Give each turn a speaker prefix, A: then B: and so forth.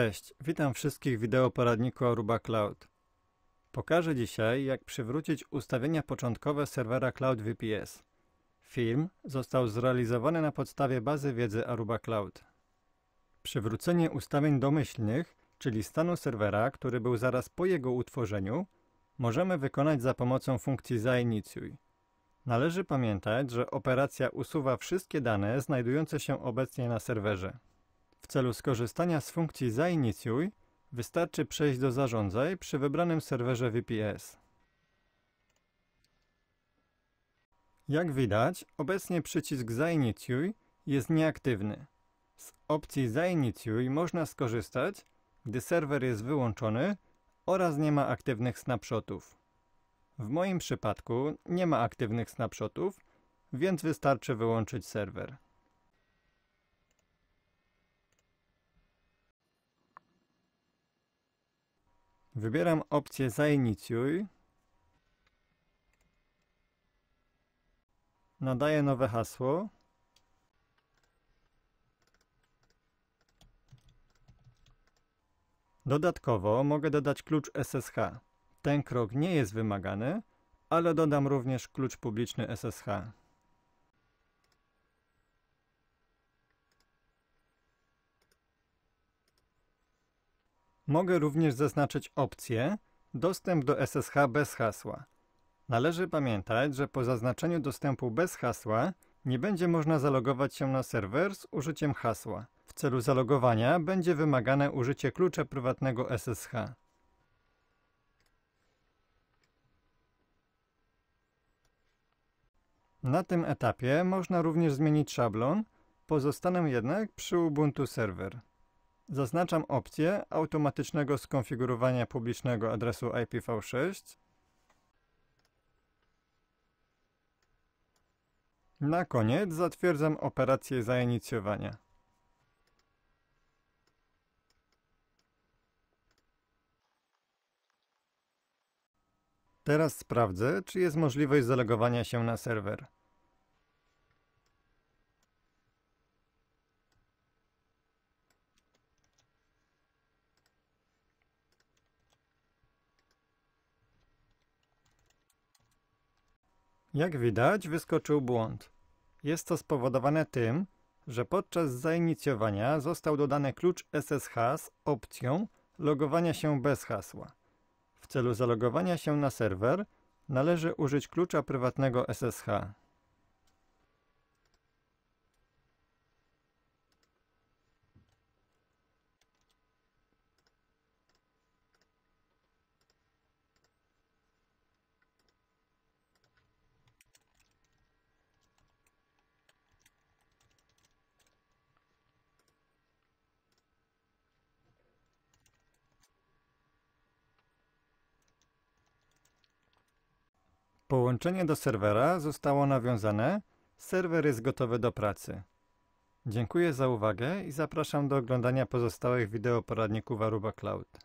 A: Cześć, witam wszystkich w poradniku Aruba Cloud. Pokażę dzisiaj, jak przywrócić ustawienia początkowe serwera Cloud VPS. Film został zrealizowany na podstawie bazy wiedzy Aruba Cloud. Przywrócenie ustawień domyślnych, czyli stanu serwera, który był zaraz po jego utworzeniu, możemy wykonać za pomocą funkcji zainicjuj. Należy pamiętać, że operacja usuwa wszystkie dane znajdujące się obecnie na serwerze. W celu skorzystania z funkcji Zainicjuj wystarczy przejść do Zarządzaj przy wybranym serwerze VPS. Jak widać, obecnie przycisk Zainicjuj jest nieaktywny. Z opcji Zainicjuj można skorzystać, gdy serwer jest wyłączony oraz nie ma aktywnych snapshotów. W moim przypadku nie ma aktywnych snapshotów, więc wystarczy wyłączyć serwer. Wybieram opcję Zainicjuj. Nadaję nowe hasło. Dodatkowo mogę dodać klucz SSH. Ten krok nie jest wymagany, ale dodam również klucz publiczny SSH. Mogę również zaznaczyć opcję Dostęp do SSH bez hasła. Należy pamiętać, że po zaznaczeniu dostępu bez hasła nie będzie można zalogować się na serwer z użyciem hasła. W celu zalogowania będzie wymagane użycie klucza prywatnego SSH. Na tym etapie można również zmienić szablon, pozostanę jednak przy Ubuntu Server. Zaznaczam opcję automatycznego skonfigurowania publicznego adresu IPv6. Na koniec zatwierdzam operację zainicjowania. Teraz sprawdzę, czy jest możliwość zalogowania się na serwer. Jak widać, wyskoczył błąd. Jest to spowodowane tym, że podczas zainicjowania został dodany klucz SSH z opcją logowania się bez hasła. W celu zalogowania się na serwer należy użyć klucza prywatnego SSH. Połączenie do serwera zostało nawiązane, serwer jest gotowy do pracy. Dziękuję za uwagę i zapraszam do oglądania pozostałych wideo poradników Aruba Cloud.